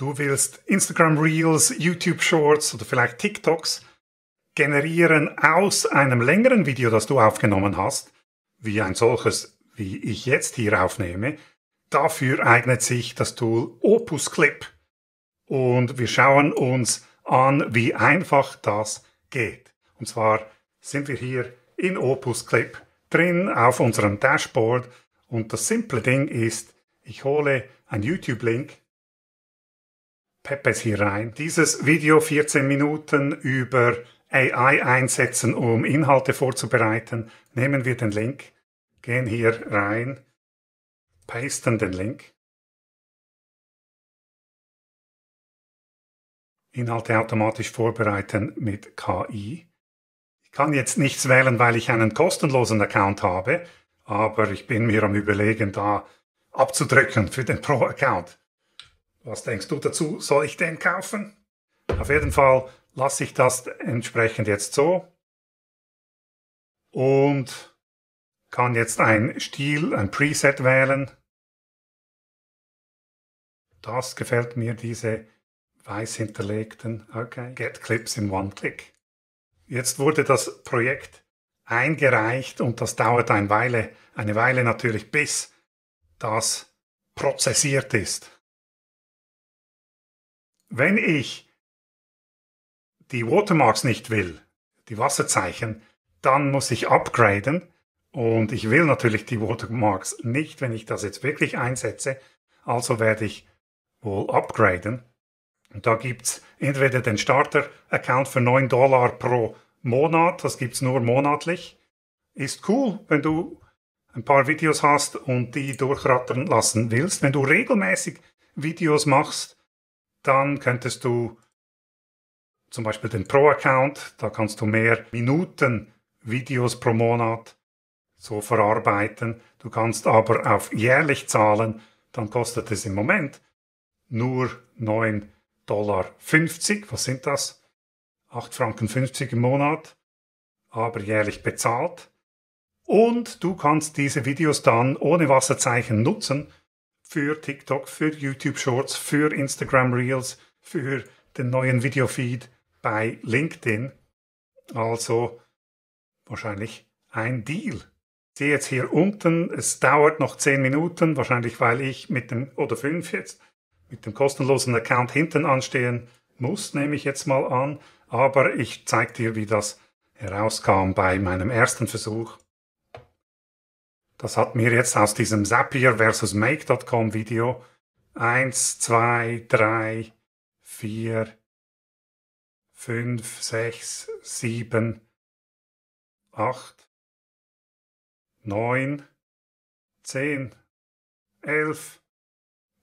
Du willst Instagram Reels, YouTube Shorts oder vielleicht TikToks generieren aus einem längeren Video, das du aufgenommen hast, wie ein solches, wie ich jetzt hier aufnehme. Dafür eignet sich das Tool Opus Clip. Und wir schauen uns an, wie einfach das geht. Und zwar sind wir hier in Opus Clip drin auf unserem Dashboard. Und das simple Ding ist, ich hole einen YouTube-Link Peppes hier rein. Dieses Video 14 Minuten über AI einsetzen, um Inhalte vorzubereiten, nehmen wir den Link, gehen hier rein, pasten den Link. Inhalte automatisch vorbereiten mit KI. Ich kann jetzt nichts wählen, weil ich einen kostenlosen Account habe, aber ich bin mir am Überlegen, da abzudrücken für den Pro-Account. Was denkst du dazu? Soll ich den kaufen? Auf jeden Fall lasse ich das entsprechend jetzt so und kann jetzt ein Stil, ein Preset wählen. Das gefällt mir, diese weiß hinterlegten okay. Get Clips in One-Click. Jetzt wurde das Projekt eingereicht und das dauert eine Weile, eine Weile natürlich, bis das prozessiert ist. Wenn ich die Watermarks nicht will, die Wasserzeichen, dann muss ich upgraden. Und ich will natürlich die Watermarks nicht, wenn ich das jetzt wirklich einsetze. Also werde ich wohl upgraden. Und da gibt's entweder den Starter-Account für 9 Dollar pro Monat, das gibt's nur monatlich. Ist cool, wenn du ein paar Videos hast und die durchrattern lassen willst. Wenn du regelmäßig Videos machst, dann könntest du zum Beispiel den Pro-Account, da kannst du mehr Minuten Videos pro Monat so verarbeiten. Du kannst aber auf jährlich zahlen, dann kostet es im Moment nur 9,50 Dollar. Was sind das? 8,50 Franken im Monat, aber jährlich bezahlt. Und du kannst diese Videos dann ohne Wasserzeichen nutzen für TikTok, für YouTube Shorts, für Instagram Reels, für den neuen Videofeed bei LinkedIn. Also wahrscheinlich ein Deal. Ich sehe jetzt hier unten, es dauert noch 10 Minuten, wahrscheinlich weil ich mit dem, oder 5 jetzt, mit dem kostenlosen Account hinten anstehen muss, nehme ich jetzt mal an. Aber ich zeige dir, wie das herauskam bei meinem ersten Versuch. Das hat mir jetzt aus diesem Zapier versus Make.com Video eins, zwei, drei, vier, fünf, sechs, sieben, acht, neun, zehn, elf,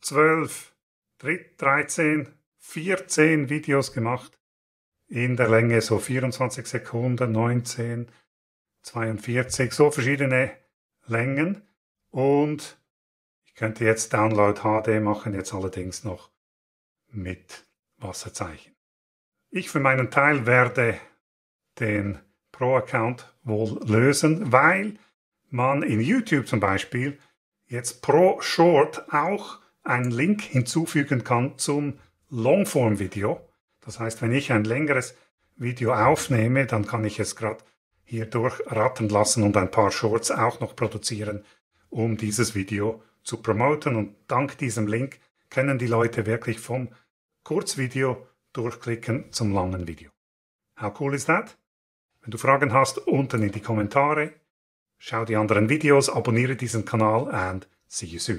zwölf, dreizehn, vierzehn Videos gemacht. In der Länge so 24 Sekunden, 19, 42, so verschiedene Längen. Und ich könnte jetzt Download HD machen, jetzt allerdings noch mit Wasserzeichen. Ich für meinen Teil werde den Pro-Account wohl lösen, weil man in YouTube zum Beispiel jetzt pro Short auch einen Link hinzufügen kann zum Longform-Video. Das heißt, wenn ich ein längeres Video aufnehme, dann kann ich es gerade hierdurch rattern lassen und ein paar Shorts auch noch produzieren, um dieses Video zu promoten. Und dank diesem Link können die Leute wirklich vom Kurzvideo durchklicken zum langen Video. How cool is that? Wenn du Fragen hast, unten in die Kommentare. Schau die anderen Videos, abonniere diesen Kanal and see you soon.